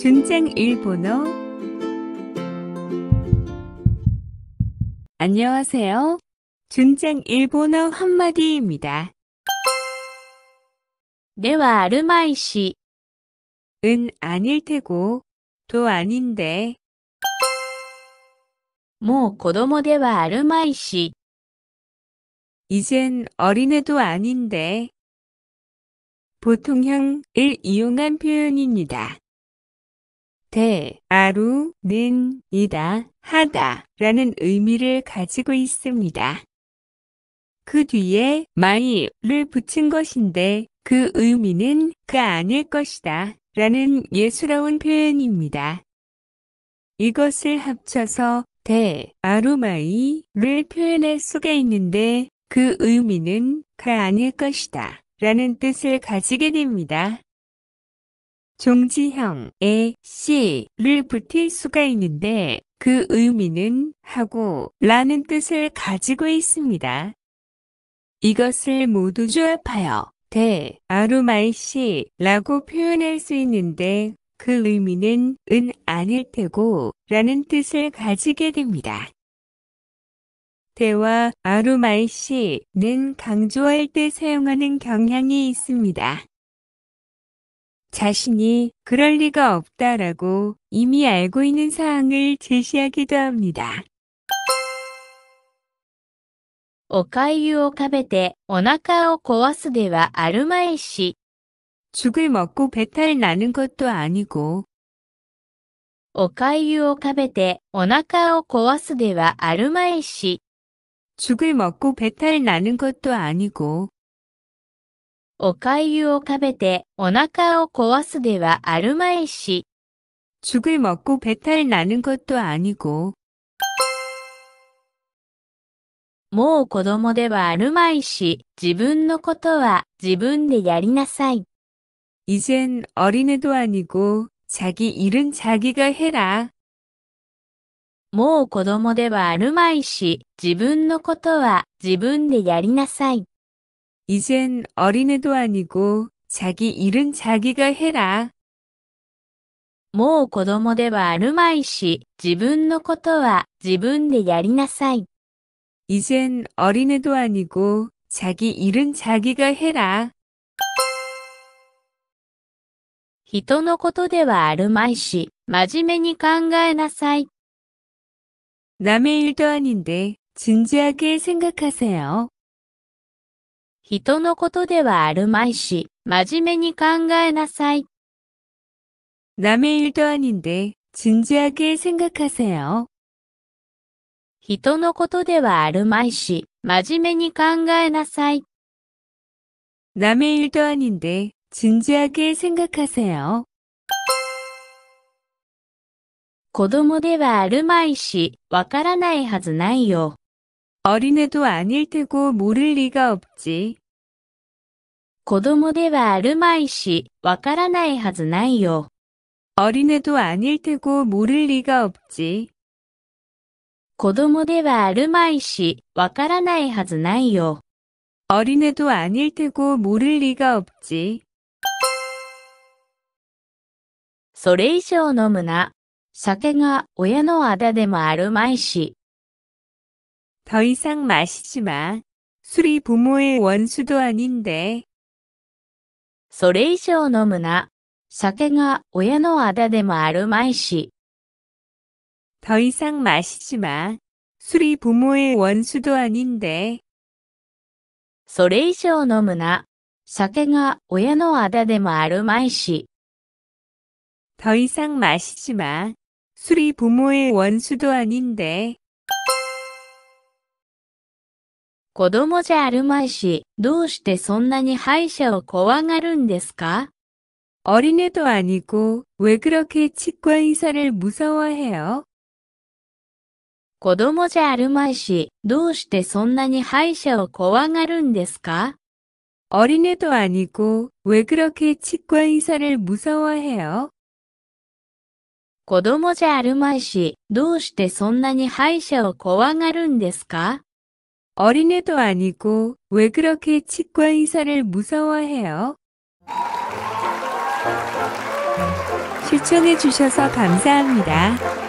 준장 일본어 안녕하세요. 준장 일본어 한마디입니다. では 아르마이시 은 아닐 테고 도 아닌데 もう子供では 아르마이시 이젠 어린애도 아닌데 보통형을 이용한 표현입니다. 대아루는 이다 하다 라는 의미를 가지고 있습니다. 그 뒤에 마이를 붙인 것인데 그 의미는 그 아닐 것이다 라는 예스러운 표현입니다. 이것을 합쳐서 대아루마이를 표현할 수가 있는데 그 의미는 그 아닐 것이다 라는 뜻을 가지게 됩니다. 종지형에 씨를 붙일 수가 있는데 그 의미는 하고 라는 뜻을 가지고 있습니다. 이것을 모두 조합하여 대, 아루마이씨라고 표현할 수 있는데 그 의미는 은 아닐 테고 라는 뜻을 가지게 됩니다. 대와 아루마이씨는 강조할 때 사용하는 경향이 있습니다. 자신이 그럴 리가 없다라고 이미 알고 있는 사항을 제시하기도 합니다. お粥を食べてお腹を壊すではあるまいし。 죽을 먹고 배탈 나는 것도 아니고 お粥を食べてお腹を壊すではあるまいし。 죽을 먹고 배탈 나는 것도 아니고 おかゆを食べてお腹を壊すではあるまいし。죽을먹고배탈나는것도아니 고。 もう子供ではあるまいし、自分のことは自分でやりなさい。이젠어린애도아니고자기일은자기가해 라。 もう子供ではあるまいし、自分のことは自分でやりなさい。 이젠 어린애도 아니고 자기 일은 자기가 해라. もう子供ではあるまいし、自分のことは自分でやりなさい。 뭐 네 이젠 어린애도 아니고 자기 일은 자기가 해라. 人のことではあるまいし、真面目に考えなさい。 남의 일도 아닌데 진지하게 생각하세요. 人のことではあるまいし、真面目に考えなさい。남의일도아닌데진지하게생각하세요人のことではあるまいし、真面目に考えなさい。남의일도아닌데진지하게생각하세요子供ではあるまいし、わからないはずないよ。어린애도아닐테고모를리가없지子供ではあるまいし、わからないはずないよ。어린애도아닐테고모를리가없지子供ではあるまいし、わからないはずないよ。어린애도아닐테고모를리가없지それ以上飲むな。酒が親のあだでもあるまいし。더 이상 마시지 마. 술이 부모의 원수도 아닌데. それ以上飲むな。酒が親のあだでもあるまいし。더 이상 마시지 마. 술이 부모의 원수도 아닌데. それ以上飲むな。酒が親のあだでもあるまいし。더 이상 마시지 마. 술이 부모의 원수도 아닌데. 子供じゃあるまいし、どうしてそんなに歯医者を怖がるんですか어린애도아니고왜그렇게치과의사를무서워해요子供じゃあるまいし、どうしてそんなに歯医者を怖がるんですか어린애도아니고왜그렇게치과의사를무서워해요子供じゃあるまいし、どうしてそんなに歯医者を怖がるんですか 어린애도 아니고 왜 그렇게 치과 의사를 무서워해요? 추천해 주셔서 감사합니다.